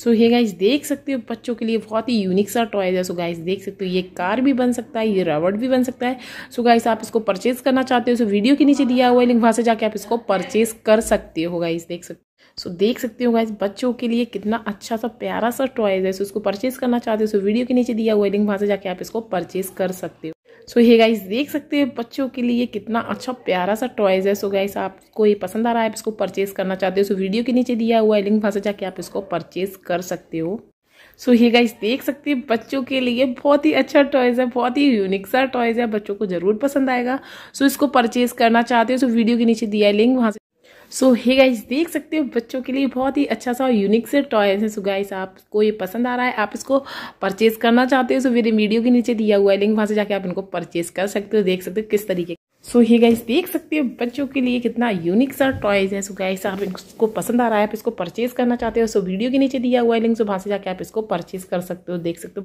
सो ये गाइस देख सकते हो बच्चों के लिए बहुत ही यूनिक सा टॉयज है सो गाइस देख सकते हो ये कार भी बन सकता है ये रबड़ भी बन सकता है सो so, गाइस आप इसको परचेज करना चाहते हो सो so, वीडियो के नीचे दिया हुआ है लिंक वहाँ से जाके आप इसको परचेज कर सकते हो गाइस देख सकते सो so, देख सकते हो गाइस बच्चों के लिए कितना अच्छा सा प्यारा सा टॉयज है सो so, इसको परचेज करना चाहते हो सो so, वीडियो के नीचे दिया हुआ है लिंक वहाँ से जाके आप इसको परचेज कर सकते हो सो ये गाइस देख सकते हैं बच्चों के लिए कितना अच्छा प्यारा सा टॉयज़ है सो गाइस आपको ये पसंद आ रहा है आप इसको परचेज़ करना चाहते हो सो वीडियो के नीचे दिया हुआ है लिंक वहाँ से जाके आप इसको परचेज़ कर सकते हो सो ये गाइस देख सकते हैं बच्चों के लिए बहुत ही अच्छा टॉयज़ है बहुत ही यूनिक सा टॉयज़ है बच्चों को ज़रूर पसंद आएगा सो इसको परचेज़ करना चाहते हो सो वीडियो के नीचे दिया है लिंक वहाँ से सो हे गाइस देख सकते हो बच्चों के लिए बहुत ही अच्छा सा और यूनिक से टॉय है सो गाइस आपको ये पसंद आ रहा है आप इसको परचेज करना चाहते हो सो मेरे वीडियो के नीचे दिया हुआ है लिंक वहाँ से जाके आप इनको परचेज कर सकते हो देख सकते हो किस तरीके सो ये गाइस देख सकते हो बच्चों के लिए कितना यूनिक सा टॉयज है सो गाइस आप इसको पसंद आ रहा है आप इसको परचेज करना चाहते हो सो वीडियो के नीचे दिया हुआ है लिंक सो वहाँ से जाके आप इसको परचेज कर सकते हो देख सकते हो